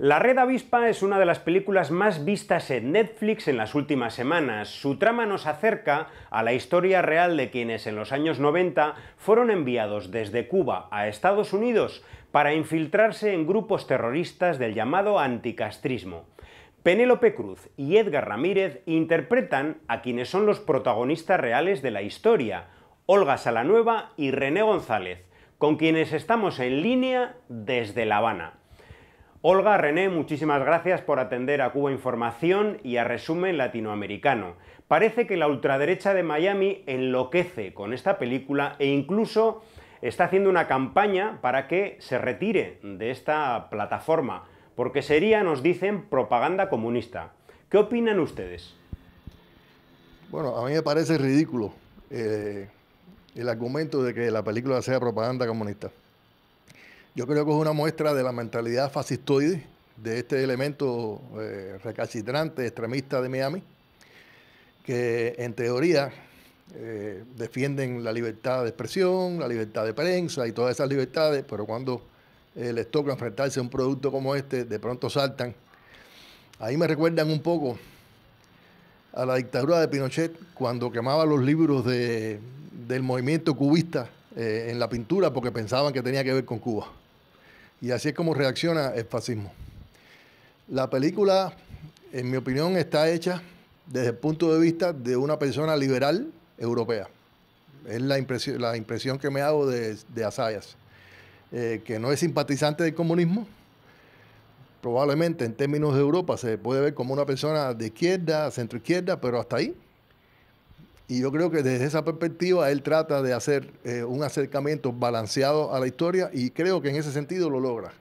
La Red Avispa es una de las películas más vistas en Netflix en las últimas semanas. Su trama nos acerca a la historia real de quienes en los años 90 fueron enviados desde Cuba a Estados Unidos para infiltrarse en grupos terroristas del llamado anticastrismo. Penélope Cruz y Edgar Ramírez interpretan a quienes son los protagonistas reales de la historia, Olga Salanueva y René González, con quienes estamos en línea desde La Habana. Olga, René, muchísimas gracias por atender a Cuba Información y a Resumen Latinoamericano. Parece que la ultraderecha de Miami enloquece con esta película e incluso está haciendo una campaña para que se retire de esta plataforma, porque sería, nos dicen, propaganda comunista. ¿Qué opinan ustedes? Bueno, a mí me parece ridículo eh, el argumento de que la película sea propaganda comunista. Yo creo que es una muestra de la mentalidad fascistoide de este elemento eh, recalcitrante, extremista de Miami, que en teoría eh, defienden la libertad de expresión, la libertad de prensa y todas esas libertades, pero cuando eh, les toca enfrentarse a un producto como este, de pronto saltan. Ahí me recuerdan un poco a la dictadura de Pinochet cuando quemaba los libros del movimiento cubista en la pintura porque pensaban que tenía que ver con Cuba. Y así es como reacciona el fascismo. La película, en mi opinión, está hecha desde el punto de vista de una persona liberal europea. Es la, impresión, la impresión que me hago de, de Asayas, eh, que no es simpatizante del comunismo. Probablemente en términos de Europa se puede ver como una persona de izquierda, centro pero hasta ahí y yo creo que desde esa perspectiva él trata de hacer eh, un acercamiento balanceado a la historia y creo que en ese sentido lo logra.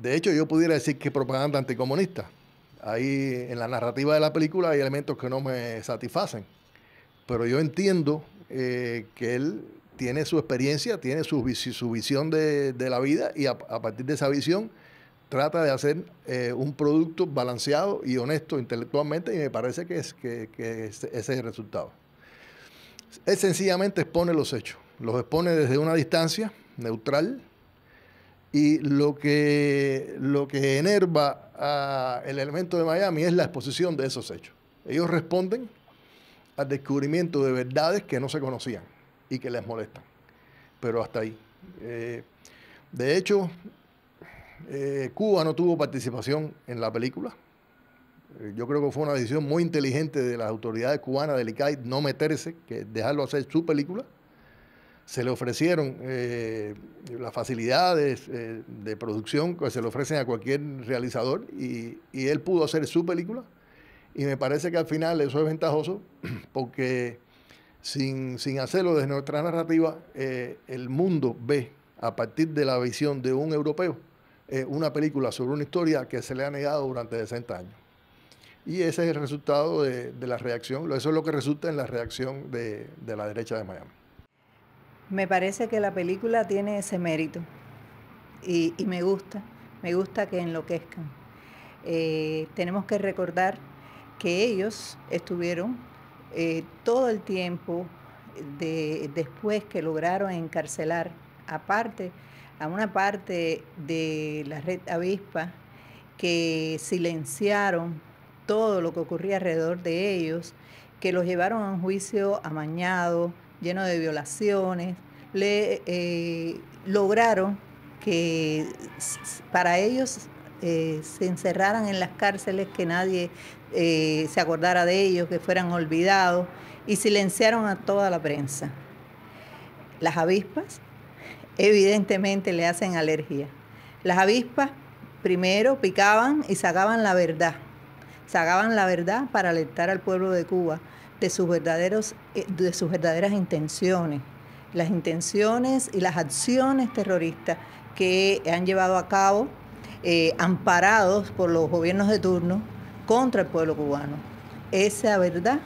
De hecho, yo pudiera decir que es propaganda anticomunista. Ahí en la narrativa de la película hay elementos que no me satisfacen. Pero yo entiendo eh, que él tiene su experiencia, tiene su, su visión de, la vida y a partir de esa visión trata de hacer eh, un producto balanceado y honesto intelectualmente y me parece que, ese es el resultado. Él sencillamente expone los hechos, los expone desde una distancia neutral y lo que, lo que enerva a el elemento de Miami es la exposición de esos hechos. Ellos responden al descubrimiento de verdades que no se conocían y que les molestan, pero hasta ahí. Eh, de hecho, eh, Cuba no tuvo participación en la película. Eh, yo creo que fue una decisión muy inteligente de las autoridades cubanas del ICAI no meterse, que dejarlo hacer su película. Se le ofrecieron eh, las facilidades de producción que se le ofrecen a cualquier realizador y, él pudo hacer su película. Y me parece que al final eso es ventajoso porque sin, hacerlo desde nuestra narrativa, el mundo ve a partir de la visión de un europeo eh, una película sobre una historia que se le ha negado durante 60 años. Y ese es el resultado de, la reacción, eso es lo que resulta en la reacción de, la derecha de Miami. Me parece que la película tiene ese mérito y, me gusta, me gusta que enloquezcan. Eh, tenemos que recordar que ellos estuvieron eh, todo el tiempo de, después que lograron encarcelar, aparte a una parte de la red avispa que silenciaron todo lo que ocurría alrededor de ellos, que los llevaron a un juicio amañado, lleno de violaciones, le eh, lograron que para ellos eh, se encerraran en las cárceles, que nadie eh, se acordara de ellos, que fueran olvidados, y silenciaron a toda la prensa. Las avispas evidentemente le hacen alergia. Las avispas primero picaban y sacaban la verdad, sacaban la verdad para alertar al pueblo de Cuba de sus, verdaderos, eh, de sus verdaderas intenciones, las intenciones y las acciones terroristas que han llevado a cabo eh, amparados por los gobiernos de turno contra el pueblo cubano. Esa verdad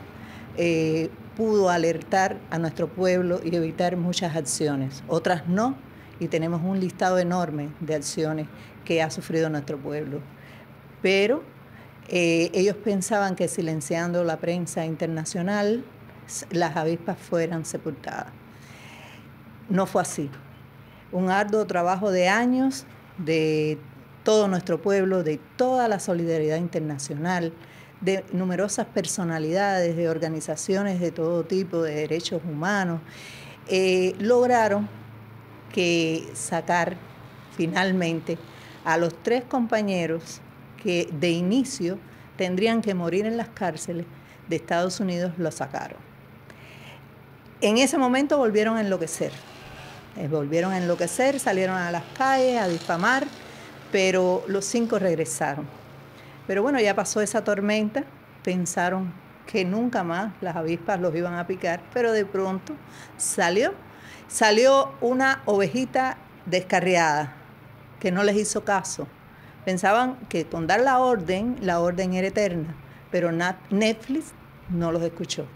eh, pudo alertar a nuestro pueblo y evitar muchas acciones, otras no, y tenemos un listado enorme de acciones que ha sufrido nuestro pueblo. Pero eh, ellos pensaban que silenciando la prensa internacional, las avispas fueran sepultadas. No fue así. Un arduo trabajo de años de todo nuestro pueblo, de toda la solidaridad internacional, de numerosas personalidades, de organizaciones de todo tipo, de derechos humanos, eh, lograron que sacar finalmente a los tres compañeros que de inicio tendrían que morir en las cárceles de Estados Unidos, los sacaron. En ese momento volvieron a enloquecer, eh, volvieron a enloquecer, salieron a las calles a difamar, pero los cinco regresaron pero bueno, ya pasó esa tormenta, pensaron que nunca más las avispas los iban a picar, pero de pronto salió, salió una ovejita descarriada que no les hizo caso. Pensaban que con dar la orden, la orden era eterna, pero Netflix no los escuchó.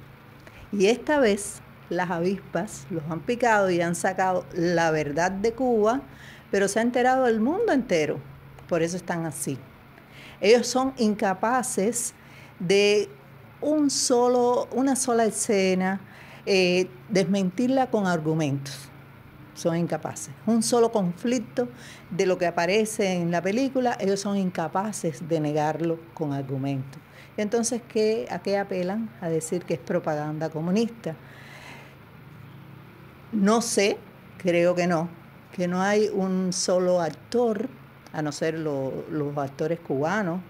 Y esta vez las avispas los han picado y han sacado la verdad de Cuba, pero se ha enterado el mundo entero. Por eso están así. Ellos son incapaces de un solo, una sola escena, eh, desmentirla con argumentos. Son incapaces. Un solo conflicto de lo que aparece en la película, ellos son incapaces de negarlo con argumentos. Entonces, ¿a qué apelan? A decir que es propaganda comunista. No sé, creo que no, que no hay un solo actor a no ser los actores cubanos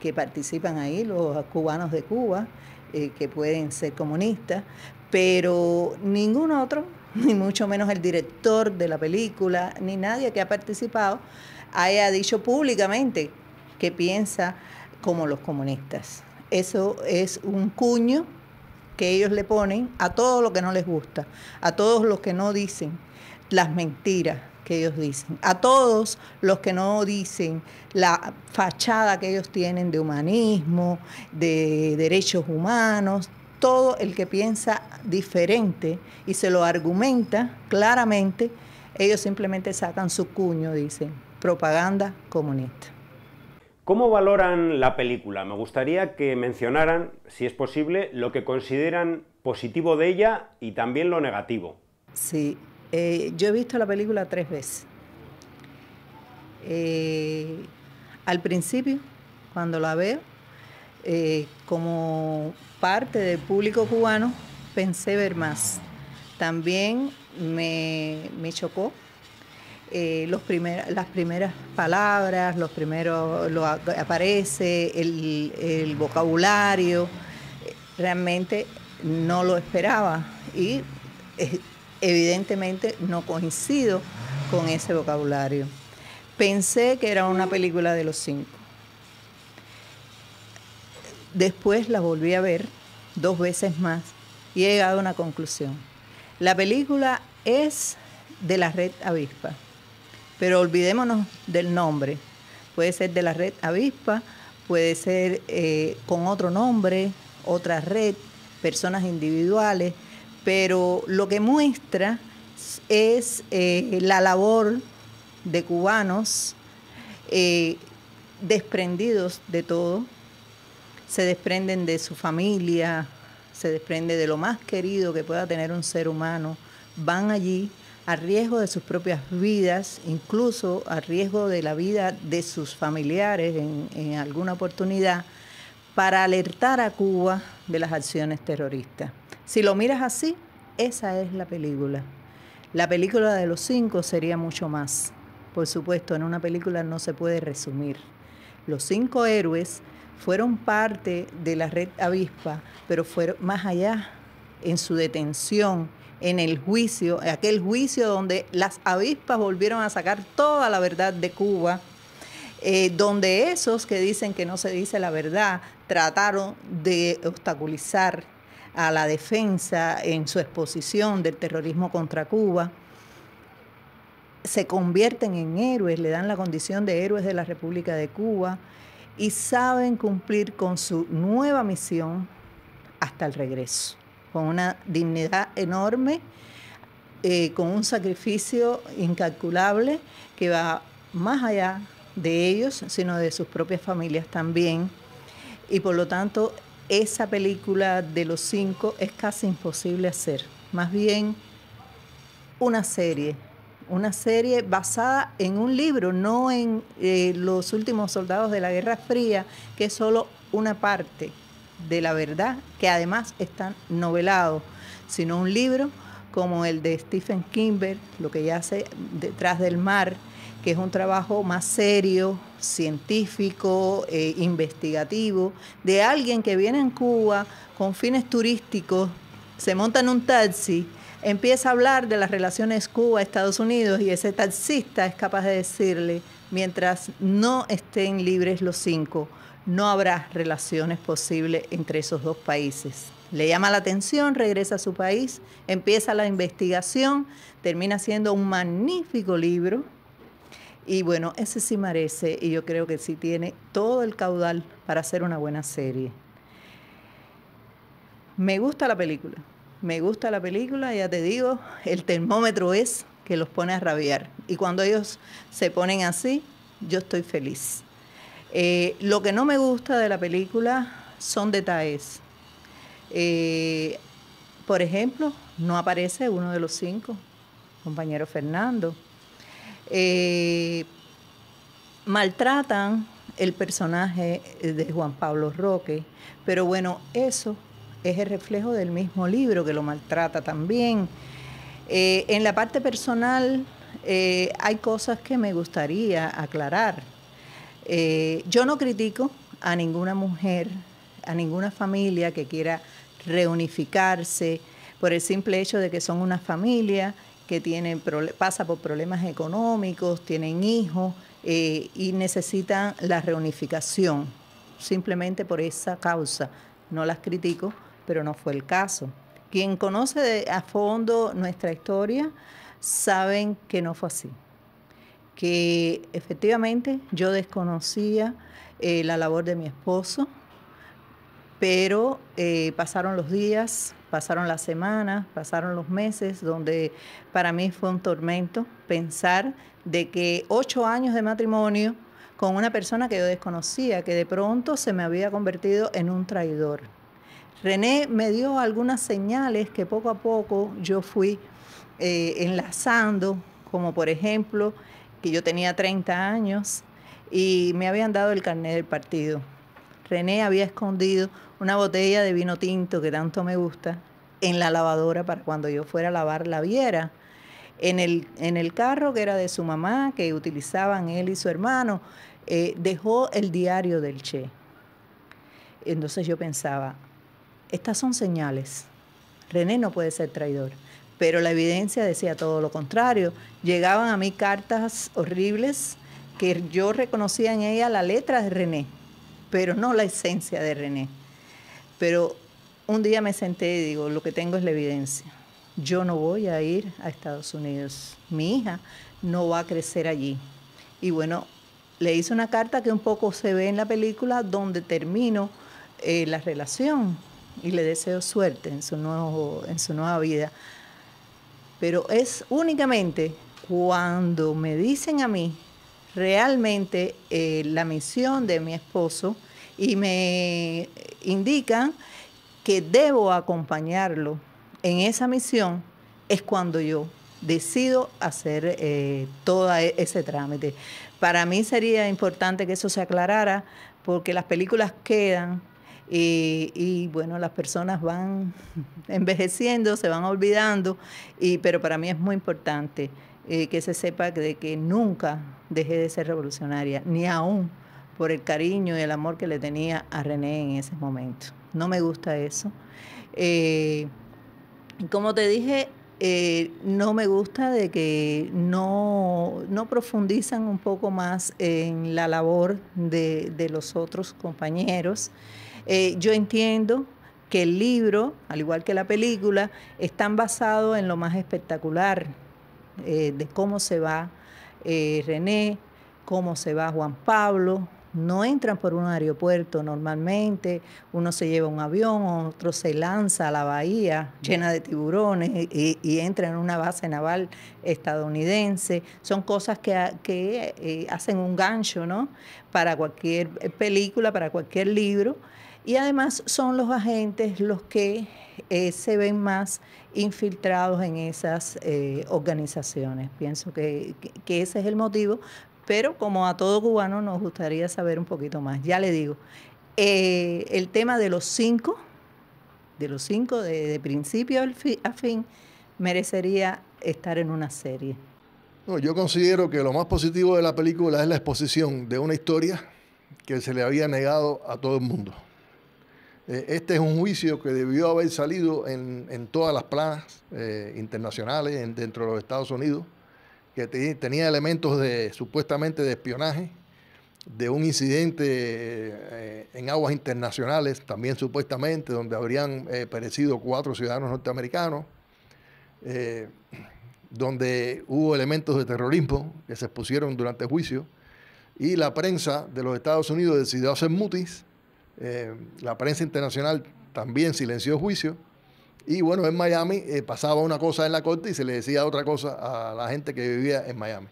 que participan ahí, los cubanos de Cuba, eh, que pueden ser comunistas, pero ningún otro, ni mucho menos el director de la película, ni nadie que ha participado, haya dicho públicamente que piensa como los comunistas. Eso es un cuño que ellos le ponen a todo lo que no les gusta, a todos los que no dicen las mentiras, que ellos dicen, a todos los que no dicen la fachada que ellos tienen de humanismo, de derechos humanos, todo el que piensa diferente y se lo argumenta claramente, ellos simplemente sacan su cuño, dicen, propaganda comunista. ¿Cómo valoran la película? Me gustaría que mencionaran, si es posible, lo que consideran positivo de ella y también lo negativo. Sí, eh, yo he visto la película tres veces. Eh, al principio, cuando la veo, eh, como parte del público cubano, pensé ver más. También me, chocó los las primeras palabras, los primeros lo, aparece el, el, vocabulario. Realmente no lo esperaba y evidentemente no coincido con ese vocabulario. Pensé que era una película de los cinco. Después la volví a ver dos veces más y he llegado a una conclusión. La película es de la red avispa, pero olvidémonos del nombre. Puede ser de la red avispa, puede ser eh, con otro nombre, otra red, personas individuales, pero lo que muestra es eh, la labor de cubanos eh, desprendidos de todo, se desprenden de su familia, se desprende de lo más querido que pueda tener un ser humano, van allí a riesgo de sus propias vidas, incluso a riesgo de la vida de sus familiares en alguna oportunidad, para alertar a Cuba de las acciones terroristas. Si lo miras así, esa es la película. La película de los cinco sería mucho más. Por supuesto, en una película no se puede resumir. Los cinco héroes fueron parte de la red avispa, pero fueron más allá en su detención, en el juicio, aquel juicio donde las avispas volvieron a sacar toda la verdad de Cuba, eh, donde esos que dicen que no se dice la verdad trataron de obstaculizar a la defensa en su exposición del terrorismo contra Cuba, se convierten en héroes, le dan la condición de héroes de la República de Cuba y saben cumplir con su nueva misión hasta el regreso, con una dignidad enorme, eh, con un sacrificio incalculable que va más allá de ellos, sino de sus propias familias también. Y por lo tanto, esa película de los cinco es casi imposible hacer. Más bien una serie, una serie basada en un libro, no en eh, Los últimos soldados de la Guerra Fría, que es solo una parte de la verdad, que además está novelado, sino un libro como el de Stephen Kimber, Lo que ya hace detrás del mar, que es un trabajo más serio, científico, eh, investigativo, de alguien que viene en Cuba con fines turísticos, se monta en un taxi, empieza a hablar de las relaciones Cuba-Estados Unidos y ese taxista es capaz de decirle, mientras no estén libres los cinco, no habrá relaciones posibles entre esos dos países. Le llama la atención, regresa a su país, empieza la investigación, termina siendo un magnífico libro y bueno, ese sí merece y yo creo que sí tiene todo el caudal para hacer una buena serie. Me gusta la película, me gusta la película, ya te digo, el termómetro es que los pone a rabiar. Y cuando ellos se ponen así, yo estoy feliz. Eh, lo que no me gusta de la película son detalles. Eh, por ejemplo, no aparece uno de los cinco, compañero Fernando. Eh, maltratan el personaje eh, de Juan Pablo Roque, pero bueno, eso es el reflejo del mismo libro que lo maltrata también. Eh, en la parte personal hay cosas que me gustaría aclarar. yo no critico a ninguna mujer, a ninguna familia que quiera reunificarse por el simple hecho de que son una familia que tienen, pasa por problemas económicos, tienen hijos eh, y necesitan la reunificación, simplemente por esa causa. No las critico, pero no fue el caso. Quien conoce a fondo nuestra historia saben que no fue así, que efectivamente yo desconocía eh, la labor de mi esposo, pero eh, pasaron los días, pasaron las semanas, pasaron los meses, donde para mí fue un tormento pensar de que ocho años de matrimonio con una persona que yo desconocía, que de pronto se me había convertido en un traidor. René me dio algunas señales que poco a poco yo fui eh, enlazando, como por ejemplo que yo tenía 30 años y me habían dado el carnet del partido. René había escondido una botella de vino tinto que tanto me gusta en la lavadora para cuando yo fuera a lavar la viera. En el, en el carro que era de su mamá, que utilizaban él y su hermano, eh, dejó el diario del Che. Entonces yo pensaba, estas son señales. René no puede ser traidor. Pero la evidencia decía todo lo contrario. Llegaban a mí cartas horribles que yo reconocía en ella la letra de René, pero no la esencia de René. Pero un día me senté y digo, lo que tengo es la evidencia. Yo no voy a ir a Estados Unidos. Mi hija no va a crecer allí. Y bueno, le hice una carta que un poco se ve en la película donde termino eh, la relación y le deseo suerte en su, en su nueva vida. Pero es únicamente cuando me dicen a mí realmente eh, la misión de mi esposo, y me indican que debo acompañarlo en esa misión, es cuando yo decido hacer eh, todo e-, ese trámite. Para mí sería importante que eso se aclarara porque las películas quedan y, bueno, las personas van envejeciendo, se van olvidando, y, pero para mí es muy importante eh, que se sepa de que nunca dejé de ser revolucionaria, ni aún por el cariño y el amor que le tenía a René en ese momento. No me gusta eso. y eh, como te dije, eh, no me gusta de que no, profundizan un poco más en la labor de, los otros compañeros. Eh, yo entiendo que el libro, al igual que la película, están basados en lo más espectacular de cómo se va René, cómo se va Juan Pablo, no entran por un aeropuerto normalmente, uno se lleva un avión, otro se lanza a la bahía llena de tiburones y, entra en una base naval estadounidense. Son cosas que, eh, hacen un gancho ¿no? para cualquier película, para cualquier libro. Y además son los agentes los que eh, se ven más infiltrados en esas eh, organizaciones. Pienso que, que, ese es el motivo, pero como a todo cubano nos gustaría saber un poquito más. Ya le digo, eh, el tema de los cinco, de los cinco, de, principio a fin, merecería estar en una serie. No, yo considero que lo más positivo de la película es la exposición de una historia que se le había negado a todo el mundo. Eh, este es un juicio que debió haber salido en, todas las planas eh, internacionales, dentro de los Estados Unidos que tenía elementos de supuestamente de espionaje, de un incidente eh, en aguas internacionales, también supuestamente, donde habrían eh, perecido cuatro ciudadanos norteamericanos, eh, donde hubo elementos de terrorismo que se expusieron durante el juicio, y la prensa de los Estados Unidos decidió hacer mutis, la prensa internacional también silenció el juicio, y bueno, en Miami eh, pasaba una cosa en la corte y se le decía otra cosa a la gente que vivía en Miami.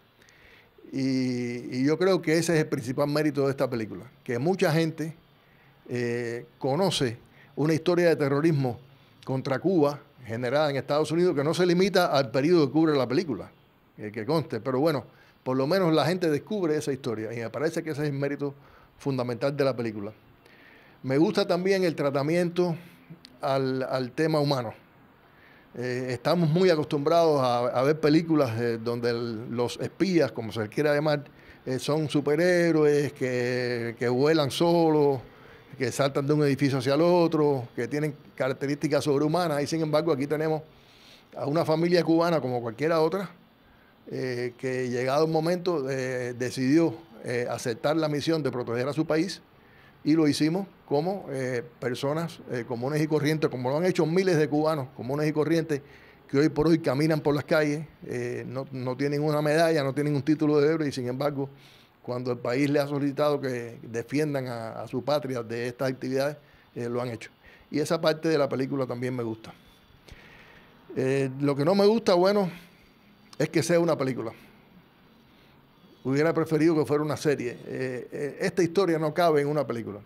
Y, yo creo que ese es el principal mérito de esta película, que mucha gente eh, conoce una historia de terrorismo contra Cuba generada en Estados Unidos que no se limita al periodo que cubre la película, el eh, que conste, pero bueno, por lo menos la gente descubre esa historia y me parece que ese es el mérito fundamental de la película. Me gusta también el tratamiento al, tema humano. Eh, estamos muy acostumbrados a, ver películas eh, donde los espías, como se quiera llamar, eh, son superhéroes que, que vuelan solos, que saltan de un edificio hacia el otro, que tienen características sobrehumanas. Y sin embargo, aquí tenemos a una familia cubana como cualquiera otra, que llegado un momento decidió aceptar la misión de proteger a su país y lo hicimos como eh, personas eh, comunes y corrientes, como lo han hecho miles de cubanos comunes y corrientes, que hoy por hoy caminan por las calles, eh, no, tienen una medalla, no tienen un título de héroe y sin embargo, cuando el país le ha solicitado que defiendan a, su patria de estas actividades, lo han hecho. Y esa parte de la película también me gusta. lo que no me gusta, bueno, es que sea una película hubiera preferido que fuera una serie. esta historia no cabe en una película.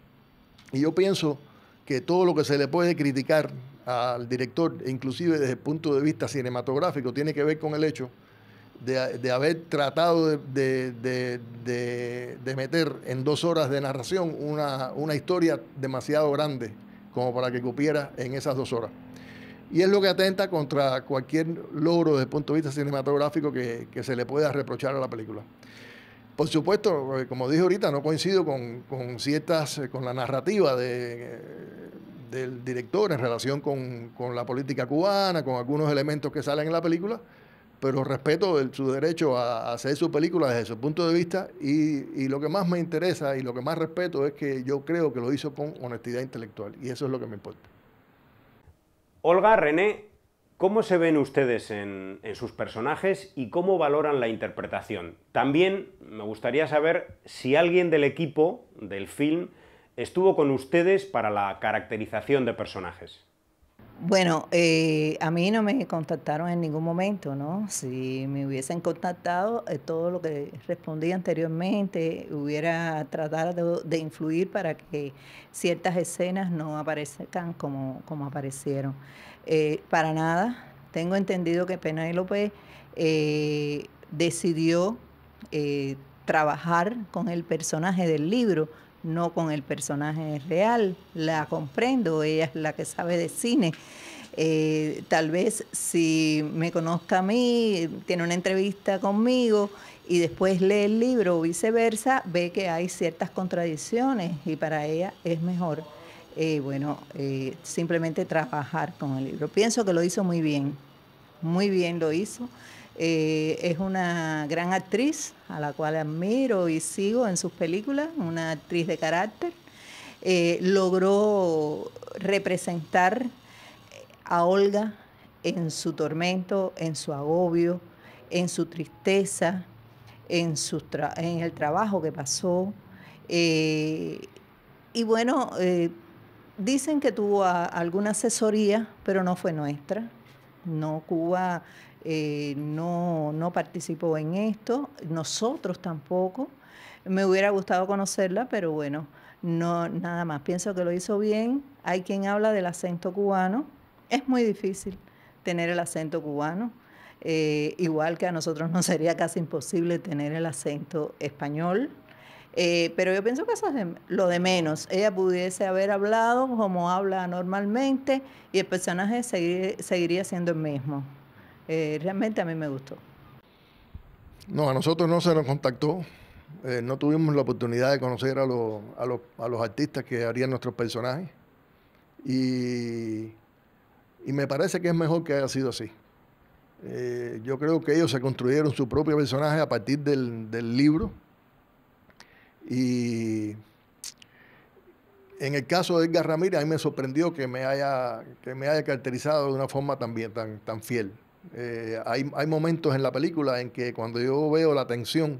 Y yo pienso que todo lo que se le puede criticar al director, inclusive desde el punto de vista cinematográfico, tiene que ver con el hecho de, haber tratado de, meter en dos horas de narración una, historia demasiado grande como para que cupiera en esas dos horas. Y es lo que atenta contra cualquier logro desde el punto de vista cinematográfico que se le pueda reprochar a la película. Por supuesto, eh, como dije ahorita, no coincido con, ciertas, eh, con la narrativa de, eh, del director en relación con, la política cubana, con algunos elementos que salen en la película, pero respeto su derecho a, hacer su película desde su punto de vista y, y, lo que más me interesa y lo que más respeto es que yo creo que lo hizo con honestidad intelectual y eso es lo que me importa. Olga, René, ¿Cómo se ven ustedes en, sus personajes y cómo valoran la interpretación? También me gustaría saber si alguien del equipo del film estuvo con ustedes para la caracterización de personajes. Bueno, eh, a mí no me contactaron en ningún momento, ¿no? Si me hubiesen contactado, eh, todo lo que respondí anteriormente hubiera tratado de influir para que ciertas escenas no aparezcan como, como aparecieron. Eh, para nada. Tengo entendido que Penélope eh, decidió eh, trabajar con el personaje del libro, no con el personaje real. La comprendo, ella es la que sabe de cine. Eh, tal vez si me conozca a mí, tiene una entrevista conmigo y después lee el libro o viceversa, ve que hay ciertas contradicciones y para ella es mejor eh, bueno, eh, simplemente trabajar con el libro. Pienso que lo hizo muy bien, muy bien lo hizo. Eh, es una gran actriz a la cual admiro y sigo en sus películas, una actriz de carácter. logró representar a Olga en su tormento, en su agobio, en su tristeza, en, en el trabajo que pasó. y bueno, dicen que tuvo ah, alguna asesoría, pero no fue nuestra. No, Cuba eh, no, no participó en esto, nosotros tampoco. Me hubiera gustado conocerla, pero bueno, no nada más. Pienso que lo hizo bien. Hay quien habla del acento cubano. Es muy difícil tener el acento cubano. Eh, igual que a nosotros nos sería casi imposible tener el acento español, eh, pero yo pienso que eso es lo de menos. Ella pudiese haber hablado como habla normalmente y el personaje seguiría siendo el mismo. Eh, realmente a mí me gustó. No, a nosotros no se nos contactó. Eh, no tuvimos la oportunidad de conocer a, los, artistas que harían nuestros personajes. Y, me parece que es mejor que haya sido así. yo creo que ellos se construyeron su propio personaje a partir del, del libro y en el caso de Edgar Ramírez, a mí me sorprendió que me haya, que me haya caracterizado de una forma también tan, tan fiel. Eh, hay, hay, momentos en la película en que cuando yo veo la tensión,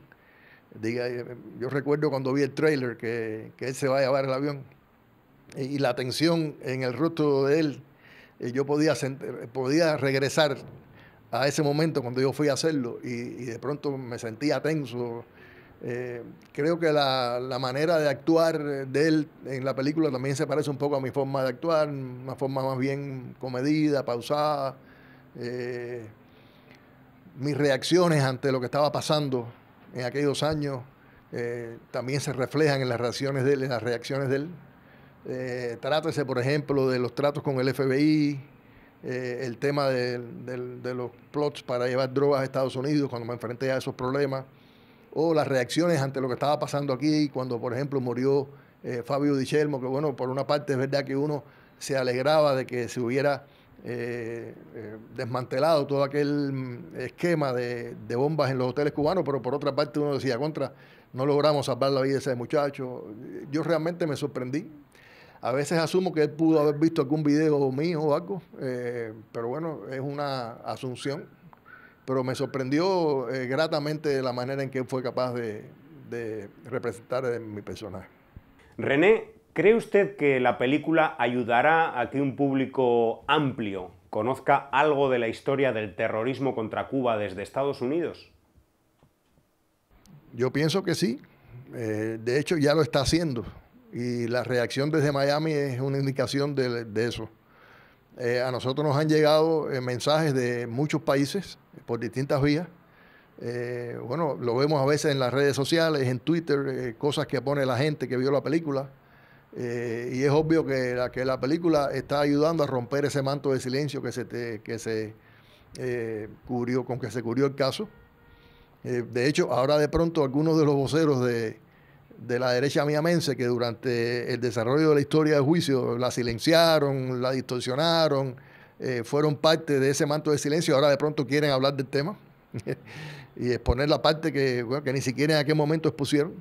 diga, eh, yo recuerdo cuando vi el trailer que, él se va a llevar el avión y, la tensión en el rostro de él, eh, yo podía, podía regresar a ese momento cuando yo fui a hacerlo y, y de pronto me sentía tenso eh, creo que la, manera de actuar de él en la película también se parece un poco a mi forma de actuar, una forma más bien comedida, pausada. Eh, mis reacciones ante lo que estaba pasando en aquellos años eh, también se reflejan en las reacciones de él. las reacciones de él. trátese, por ejemplo, de los tratos con el FBI, el tema de los plots para llevar drogas a Estados Unidos, cuando me enfrenté a esos problemas o las reacciones ante lo que estaba pasando aquí, cuando por ejemplo murió eh, Fabio Dichelmo, que bueno, por una parte es verdad que uno se alegraba de que se hubiera eh, eh, desmantelado todo aquel mm, esquema de, bombas en los hoteles cubanos, pero por otra parte uno decía, contra, no logramos salvar la vida de ese muchacho. Yo realmente me sorprendí. A veces asumo que él pudo haber visto algún video mío o algo, pero bueno, es una asunción pero me sorprendió eh, gratamente la manera en que fue capaz de, representar eh, mi personaje. René, ¿cree usted que la película ayudará a que un público amplio conozca algo de la historia del terrorismo contra Cuba desde Estados Unidos? Yo pienso que sí. Eh, de hecho, ya lo está haciendo. Y la reacción desde Miami es una indicación de, eso. a nosotros nos han llegado mensajes de muchos países por distintas vías. Eh, bueno, lo vemos a veces en las redes sociales, en Twitter, eh, cosas que pone la gente que vio la película. Eh, y es obvio que la, que la película está ayudando a romper ese manto de silencio que se, que se cubrió, con que se cubrió el caso. de hecho, ahora de pronto algunos de los voceros de, de la derecha miamense que durante el desarrollo de la historia del juicio la silenciaron, la distorsionaron, eh, fueron parte de ese manto de silencio, ahora de pronto quieren hablar del tema y exponer la parte que, que ni siquiera en aquel momento expusieron.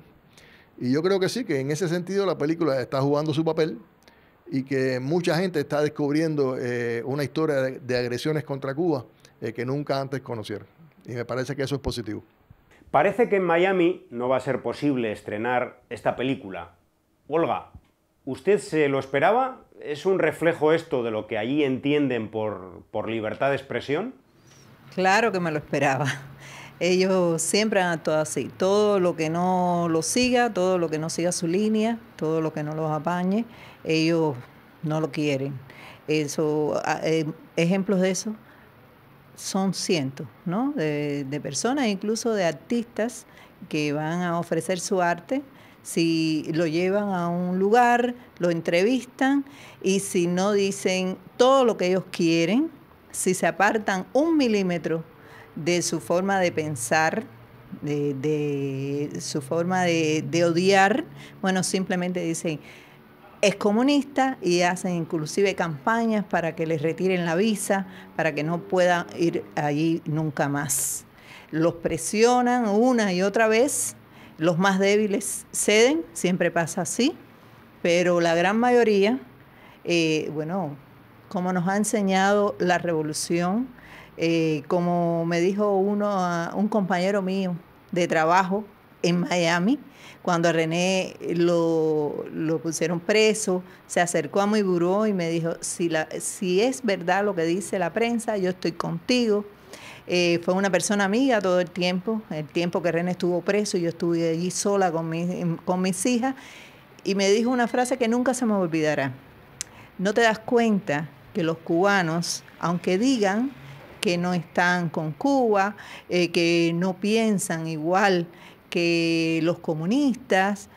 Y yo creo que sí, que en ese sentido la película está jugando su papel y que mucha gente está descubriendo eh, una historia de, agresiones contra Cuba eh, que nunca antes conocieron. Y me parece que eso es positivo. Parece que en Miami no va a ser posible estrenar esta película. Olga, ¿usted se lo esperaba? ¿Es un reflejo esto de lo que allí entienden por, libertad de expresión? Claro que me lo esperaba. Ellos siempre han actuado así. Todo lo que no lo siga, todo lo que no siga su línea, todo lo que no los apañe, ellos no lo quieren. Ah, eh, ejemplos de eso son cientos, ¿no? de personas, incluso de artistas que van a ofrecer su arte si lo llevan a un lugar, lo entrevistan y si no dicen todo lo que ellos quieren, si se apartan un milímetro de su forma de pensar, de, su forma de, de odiar, bueno, simplemente dicen, es comunista y hacen inclusive campañas para que les retiren la visa, para que no puedan ir allí nunca más. Los presionan una y otra vez los más débiles ceden, siempre pasa así, pero la gran mayoría, eh, bueno, como nos ha enseñado la revolución, eh, como me dijo uno, ah, un compañero mío de trabajo en Miami, cuando René eh, lo, pusieron preso, se acercó a mi buró y me dijo, si, si es verdad lo que dice la prensa, yo estoy contigo, eh, fue una persona amiga todo el tiempo, el tiempo que René estuvo preso, yo estuve allí sola con, mis hijas, y me dijo una frase que nunca se me olvidará. No te das cuenta que los cubanos, aunque digan que no están con Cuba, eh, que no piensan igual que los comunistas,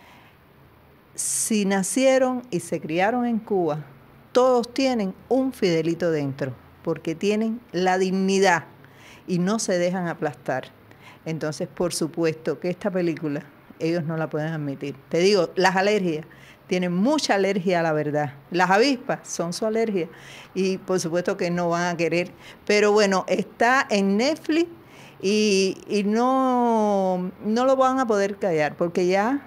si nacieron y se criaron en Cuba, todos tienen un fidelito dentro, porque tienen la dignidad y no se dejan aplastar. Entonces, por supuesto que esta película ellos no la pueden admitir. Te digo, las alergias tienen mucha alergia a la verdad. Las avispas son su alergia y por supuesto que no van a querer. Pero bueno, está en Netflix y, no, no lo van a poder callar porque ya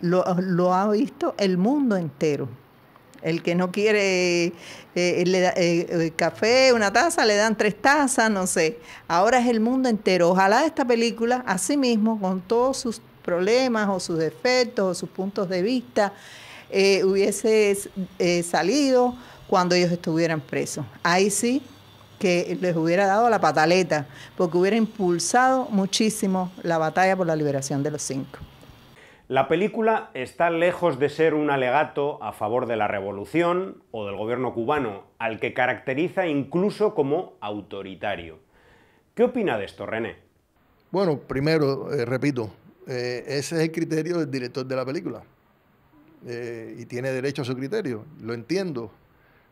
lo ha visto el mundo entero. El que no quiere eh, eh, eh, café, una taza, le dan tres tazas, no sé. Ahora es el mundo entero. Ojalá esta película, así mismo, con todos sus problemas o sus defectos o sus puntos de vista, hubiese salido cuando ellos estuvieran presos. Ahí sí que les hubiera dado la pataleta, porque hubiera impulsado muchísimo la batalla por la liberación de los cinco. La película está lejos de ser un alegato a favor de la revolución o del gobierno cubano, al que caracteriza incluso como autoritario. ¿Qué opina de esto, René? Bueno, primero, eh, repito, eh, ese es el criterio del director de la película. Eh, y tiene derecho a su criterio, lo entiendo.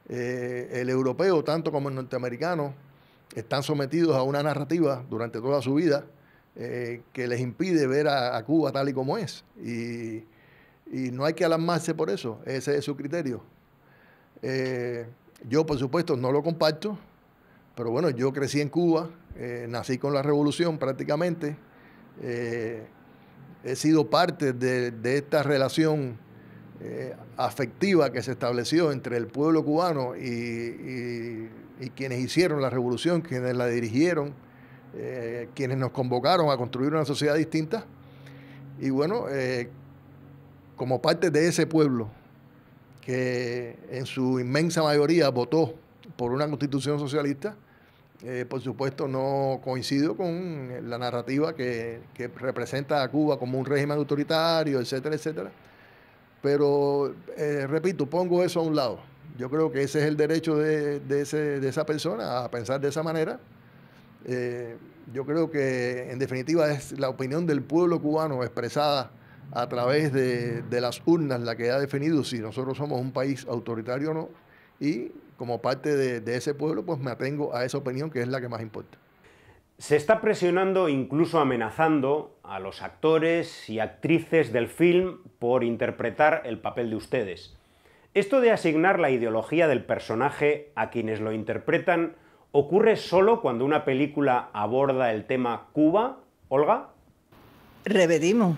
el europeo, tanto como el norteamericano, están sometidos a una narrativa durante toda su vida eh, que les impide ver a, Cuba tal y como es. Y, no hay que alarmarse por eso, ese es su criterio. Eh, yo, por supuesto, no lo comparto, pero bueno, yo crecí en Cuba, eh, nací con la revolución prácticamente, he sido parte de, esta relación afectiva que se estableció entre el pueblo cubano y, y quienes hicieron la revolución, quienes la dirigieron eh, quienes nos convocaron a construir una sociedad distinta. Y bueno, eh, como parte de ese pueblo que en su inmensa mayoría votó por una constitución socialista, eh, por supuesto no coincido con la narrativa que, representa a Cuba como un régimen autoritario, etcétera, etcétera. Pero, repito, pongo eso a un lado. Yo creo que ese es el derecho de esa persona a pensar de esa manera eh, yo creo que en definitiva es la opinión del pueblo cubano expresada a través de, las urnas la que ha definido si nosotros somos un país autoritario o no. Y como parte de, de ese pueblo, pues me atengo a esa opinión que es la que más importa. Se está presionando, incluso amenazando, a los actores y actrices del film por interpretar el papel de ustedes. Esto de asignar la ideología del personaje a quienes lo interpretan ¿Ocurre solo cuando una película aborda el tema Cuba, Olga? Repetimos,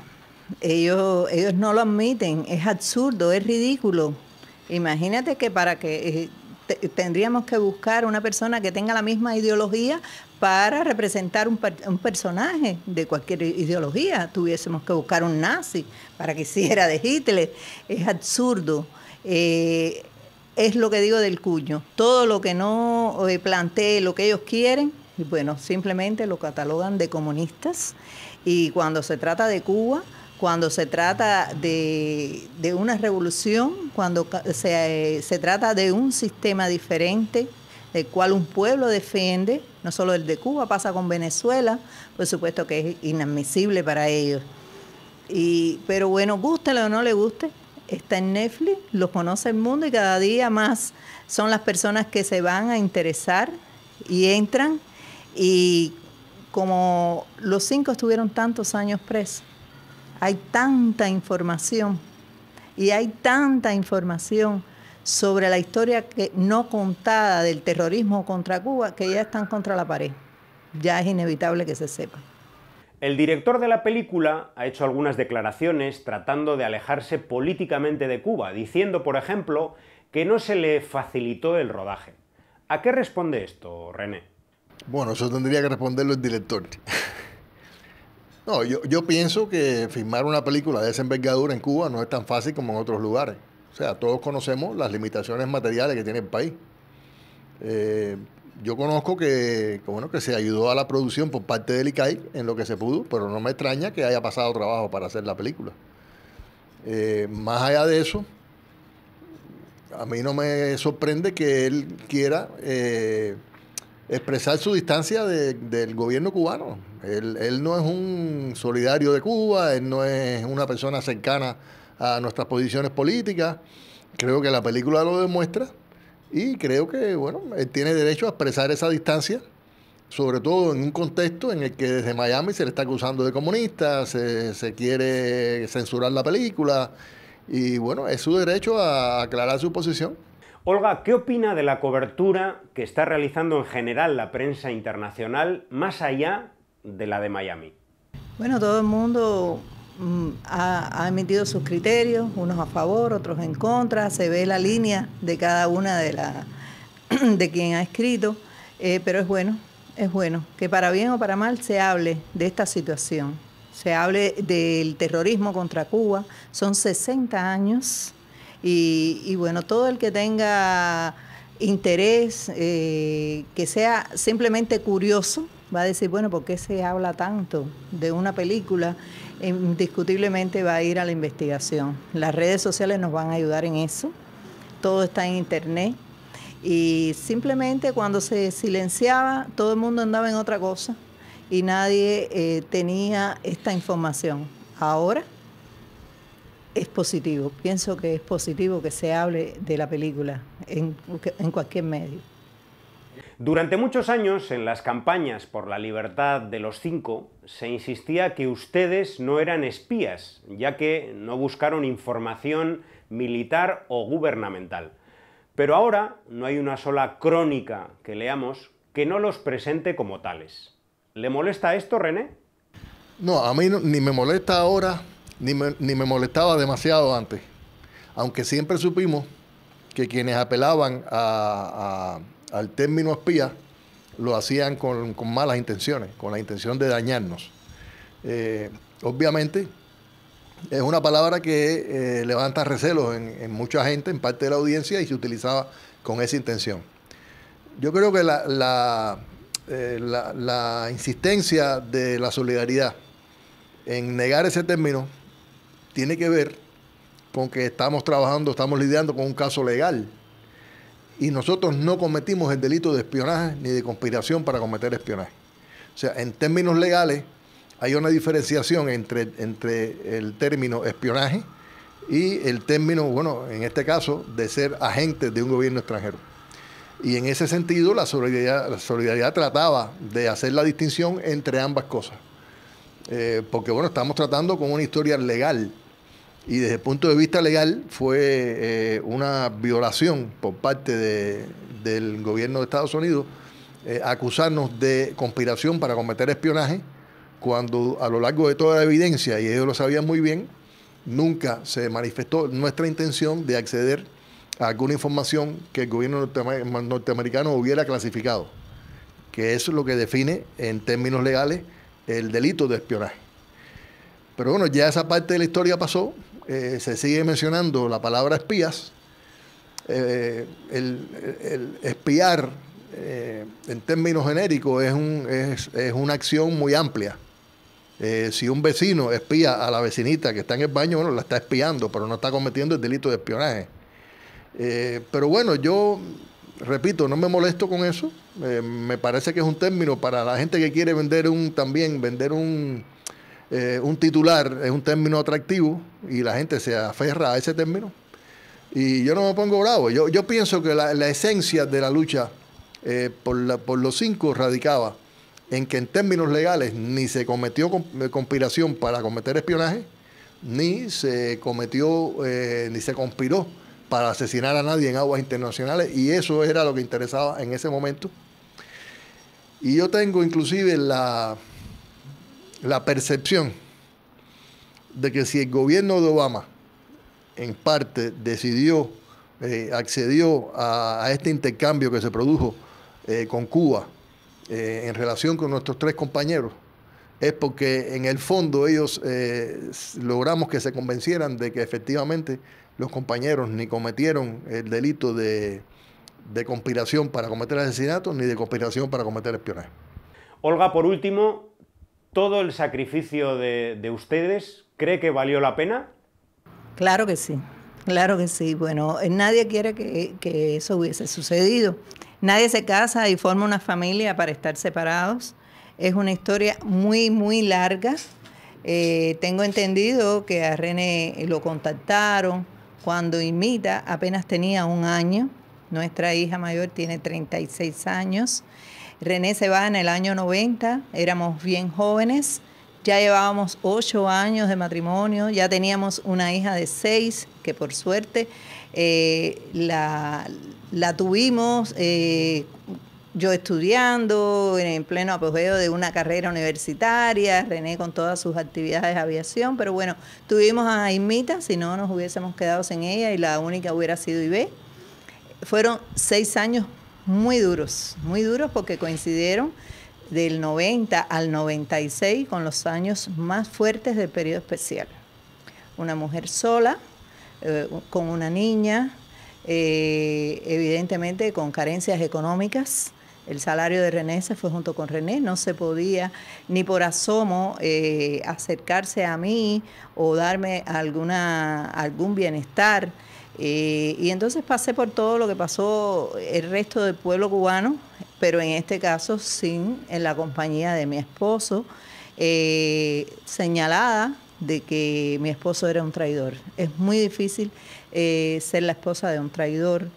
ellos, ellos no lo admiten, es absurdo, es ridículo. Imagínate que para que eh, tendríamos que buscar una persona que tenga la misma ideología para representar un, personaje de cualquier ideología. Tuviésemos que buscar un nazi para que hiciera de Hitler. Es absurdo. Eh, es lo que digo del cuño. Todo lo que no eh, plantee lo que ellos quieren, bueno, simplemente lo catalogan de comunistas. Y cuando se trata de Cuba, cuando se trata de, una revolución, cuando se, trata de un sistema diferente, del cual un pueblo defiende, no solo el de Cuba, pasa con Venezuela, por supuesto que es inadmisible para ellos. Y, pero bueno, guste o no le guste, está en Netflix, lo conoce el mundo y cada día más son las personas que se van a interesar y entran. Y como los cinco estuvieron tantos años presos, hay tanta información y hay tanta información sobre la historia que, no contada del terrorismo contra Cuba que ya están contra la pared. Ya es inevitable que se sepa. El director de la película ha hecho algunas declaraciones tratando de alejarse políticamente de Cuba, diciendo, por ejemplo, que no se le facilitó el rodaje. ¿A qué responde esto, René? Bueno, eso tendría que responderlo el director. no, yo, pienso que filmar una película de esa envergadura en Cuba no es tan fácil como en otros lugares. O sea, todos conocemos las limitaciones materiales que tiene el país. Eh, yo conozco que, bueno, que se ayudó a la producción por parte de ICAI en lo que se pudo, pero no me extraña que haya pasado trabajo para hacer la película. Eh, más allá de eso, a mí no me sorprende que él quiera eh, expresar su distancia del gobierno cubano. él, no es un solidario de Cuba, él no es una persona cercana a nuestras posiciones políticas. Creo que la película lo demuestra. Y creo que, bueno, tiene derecho a expresar esa distancia, sobre todo en un contexto en el que desde Miami se le está acusando de comunista, se, se quiere censurar la película, y bueno, es su derecho a aclarar su posición. Olga, ¿qué opina de la cobertura que está realizando en general la prensa internacional más allá de la de Miami? Bueno, todo el mundo Mm, ha, ha, emitido sus criterios, unos a favor, otros en contra, se ve la línea de cada una de, la, de quien ha escrito, eh, pero es bueno, es bueno que para bien o para mal se hable de esta situación, se hable del terrorismo contra Cuba, son 60 años y, bueno, todo el que tenga interés, eh, que sea simplemente curioso, va a decir, bueno, ¿por qué se habla tanto de una película? indiscutiblemente va a ir a la investigación. Las redes sociales nos van a ayudar en eso. Todo está en internet. Y simplemente cuando se silenciaba, todo el mundo andaba en otra cosa y nadie eh, tenía esta información. Ahora es positivo. Pienso que es positivo que se hable de la película en cualquier medio. Durante muchos años, en las campañas por la libertad de los cinco, se insistía que ustedes no eran espías, ya que no buscaron información militar o gubernamental. Pero ahora no hay una sola crónica que leamos que no los presente como tales. ¿Le molesta esto, René? No, a mí ni me molesta ahora, ni me, molestaba demasiado antes. Aunque siempre supimos que quienes apelaban a al término espía lo hacían con, malas intenciones, con la intención de dañarnos. Eh, obviamente es una palabra que eh, levanta recelos en, mucha gente, en parte de la audiencia, y se utilizaba con esa intención. Yo creo que eh, la, la insistencia de la solidaridad en negar ese término tiene que ver con que estamos trabajando, estamos lidiando con un caso legal y nosotros no cometimos el delito de espionaje ni de conspiración para cometer espionaje. O sea, en términos legales hay una diferenciación entre, entre el término espionaje y el término, bueno, en este caso, de ser agente de un gobierno extranjero. Y en ese sentido, la solidaridad, la solidaridad trataba de hacer la distinción entre ambas cosas. Eh, porque, bueno, estamos tratando con una historia legal y desde el punto de vista legal fue eh, una violación por parte del gobierno de Estados Unidos eh, acusarnos de conspiración para cometer espionaje cuando a lo largo de toda la evidencia, y ellos lo sabían muy bien, nunca se manifestó nuestra intención de acceder a alguna información que el gobierno norteamericano hubiera clasificado, que es lo que define en términos legales el delito de espionaje. Pero bueno, ya esa parte de la historia pasó, eh, se sigue mencionando la palabra espías. Eh, el, espiar, eh, en términos genéricos, es, es, es una acción muy amplia. si un vecino espía a la vecinita que está en el baño, bueno, la está espiando, pero no está cometiendo el delito de espionaje. pero bueno, yo repito, no me molesto con eso. me parece que es un término para la gente que quiere vender un, también, vender un, eh, un titular es un término atractivo y la gente se aferra a ese término. Y yo no me pongo bravo. Yo, yo pienso que la, esencia de la lucha eh, por, los cinco radicaba en que en términos legales ni se cometió eh, conspiración para cometer espionaje, ni se cometió, ni se conspiró para asesinar a nadie en aguas internacionales. Y eso era lo que interesaba en ese momento. Y yo tengo inclusive la, la percepción de que si el gobierno de Obama en parte decidió, eh, accedió a, este intercambio que se produjo eh, con Cuba eh, en relación con nuestros tres compañeros, es porque en el fondo ellos logramos que se convencieran de que efectivamente los compañeros ni cometieron el delito de, de conspiración para cometer asesinatos ni de conspiración para cometer espionaje. Olga, por último, todo el sacrificio de, ustedes cree que valió la pena? Claro que sí, claro que sí. Bueno, eh, nadie quiere que, eso hubiese sucedido. Nadie se casa y forma una familia para estar separados. Es una historia muy, muy larga. Eh, tengo entendido que a René lo contactaron cuando Imita apenas tenía un año. Nuestra hija mayor tiene 36 años. René se va en el año 90, éramos bien jóvenes, ya llevábamos ocho años de matrimonio, ya teníamos una hija de seis, que por suerte eh, la, tuvimos eh, yo estudiando en pleno apogeo de una carrera universitaria, René con todas sus actividades de aviación, pero bueno, tuvimos a Imita, si no nos hubiésemos quedado sin ella y la única hubiera sido Ibe. Fueron seis años muy duros, muy duros porque coincidieron del 90 al 96 con los años más fuertes del periodo especial. Una mujer sola, eh, con una niña, eh, evidentemente con carencias económicas. El salario de René se fue junto con René, no se podía ni por asomo eh, acercarse a mí o darme alguna, algún bienestar. Eh, y entonces pasé por todo lo que pasó el resto del pueblo cubano, pero en este caso sin en la compañía de mi esposo, eh, señalada de que mi esposo era un traidor. Es muy difícil eh, ser la esposa de un traidor,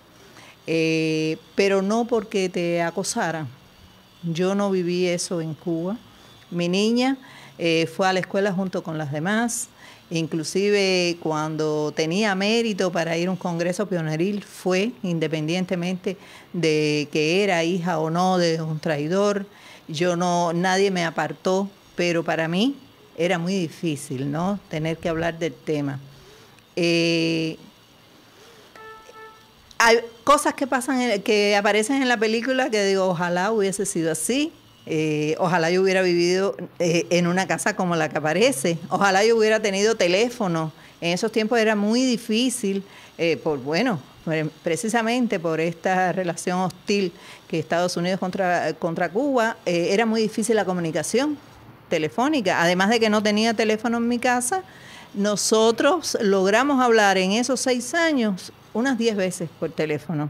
pero no porque te acosara. Yo no viví eso en Cuba. Mi niña... Eh, fue a la escuela junto con las demás. Inclusive cuando tenía mérito para ir a un congreso pioneril fue, independientemente de que era hija o no de un traidor. Yo no, nadie me apartó, pero para mí era muy difícil, ¿no? Tener que hablar del tema. Eh, hay cosas que pasan, que aparecen en la película que digo, ojalá hubiese sido así, eh, ojalá yo hubiera vivido eh, en una casa como la que aparece. Ojalá yo hubiera tenido teléfono. En esos tiempos era muy difícil, eh, por bueno, precisamente por esta relación hostil que Estados Unidos contra, contra Cuba, era muy difícil la comunicación telefónica. Además de que no tenía teléfono en mi casa, nosotros logramos hablar en esos seis años unas diez veces por teléfono.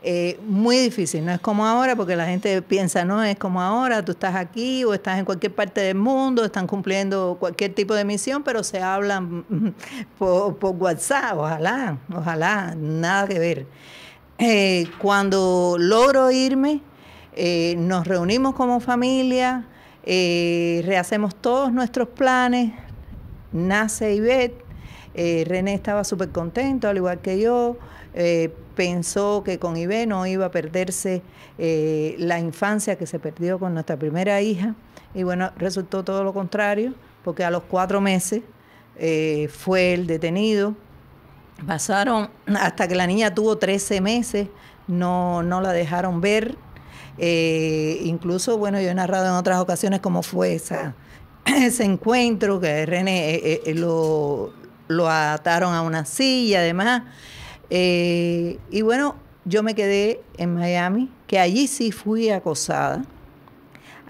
Eh, muy difícil, no es como ahora, porque la gente piensa, no es como ahora, tú estás aquí o estás en cualquier parte del mundo, están cumpliendo cualquier tipo de misión, pero se hablan por, WhatsApp, ojalá, ojalá, nada que ver. Eh, cuando logro irme, eh, nos reunimos como familia, rehacemos todos nuestros planes, nace y Ivette eh, René estaba súper contento, al igual que yo. Eh, pensó que con Ibe no iba a perderse eh, la infancia que se perdió con nuestra primera hija. Y bueno, resultó todo lo contrario, porque a los cuatro meses fue el detenido. Pasaron hasta que la niña tuvo 13 meses, no, no la dejaron ver. incluso, bueno, yo he narrado en otras ocasiones cómo fue esa, ese encuentro que René lo, lo ataron a una silla, además. Eh, y bueno, yo me quedé en Miami, que allí sí fui acosada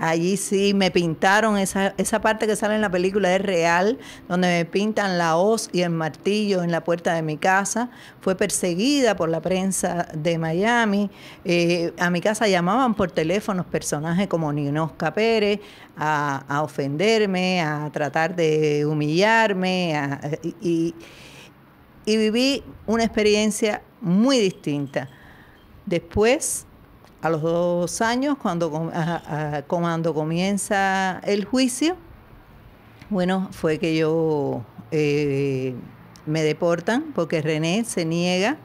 Allí sí me pintaron esa, esa parte que sale en la película es real, donde me pintan la hoz y el martillo en la puerta de mi casa. Fue perseguida por la prensa de Miami. Eh, a mi casa llamaban por teléfonos personajes como Ninosca Pérez a, a ofenderme, a tratar de humillarme. y, y viví una experiencia muy distinta. Después a los dos años, cuando, cuando comienza el juicio, bueno, fue que yo eh, me deportan porque René se niega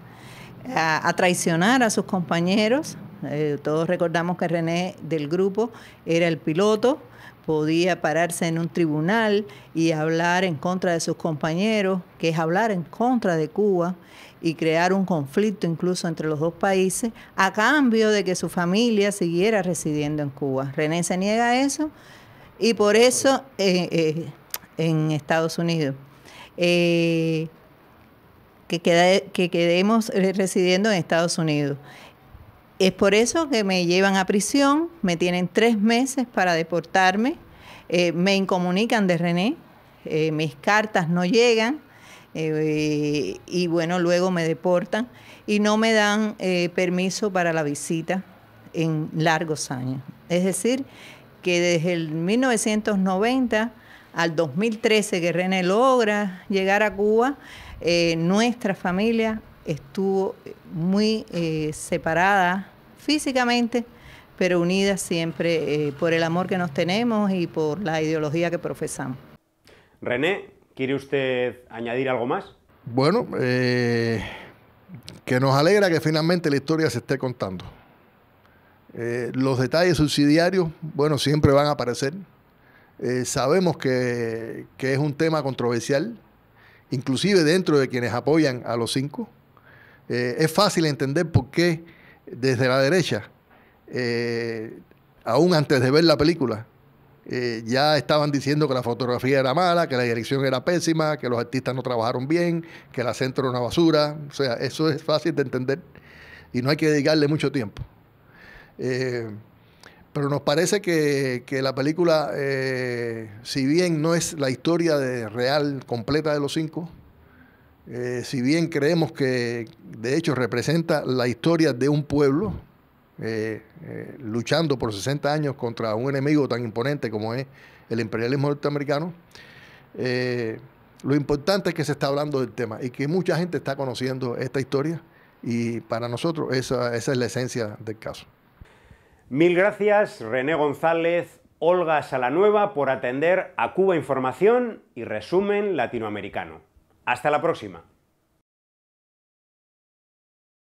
a traicionar a sus compañeros eh, todos recordamos que René del grupo era el piloto, podía pararse en un tribunal y hablar en contra de sus compañeros, que es hablar en contra de Cuba y crear un conflicto incluso entre los dos países, a cambio de que su familia siguiera residiendo en Cuba. René se niega a eso y por eso eh, eh, en Estados Unidos. que, que quedemos residiendo en Estados Unidos. Es por eso que me llevan a prisión, me tienen tres meses para deportarme, eh, me incomunican de René, eh, mis cartas no llegan eh, y bueno, luego me deportan y no me dan permiso para la visita en largos años. Es decir, que desde el 1990 al 2013 que René logra llegar a Cuba, nuestra familia estuvo eh, muy eh, separada físicamente, pero unida siempre eh, por el amor que nos tenemos y por la ideología que profesamos. René, ¿quiere usted añadir algo más? Bueno, que nos alegra que finalmente la historia se esté contando. los detalles subsidiarios, bueno, siempre van a aparecer. sabemos que, que es un tema controversial, inclusive dentro de quienes apoyan a los cinco. Eh, es fácil entender por qué desde la derecha, eh, aún antes de ver la película, eh, ya estaban diciendo que la fotografía era mala, que la dirección era pésima, que los artistas no trabajaron bien, que el acento era una basura. O sea, eso es fácil de entender y no hay que dedicarle mucho tiempo. pero nos parece que, la película, si bien no es la historia de real completa de los cinco, eh, si bien creemos que de hecho representa la historia de un pueblo eh, eh, luchando por 60 años contra un enemigo tan imponente como es el imperialismo norteamericano, lo importante es que se está hablando del tema y que mucha gente está conociendo esta historia y para nosotros esa, esa es la esencia del caso. Mil gracias, René González, Olga Salanueva, por atender a Cuba Información y Resumen Latinoamericano. Hasta la próxima.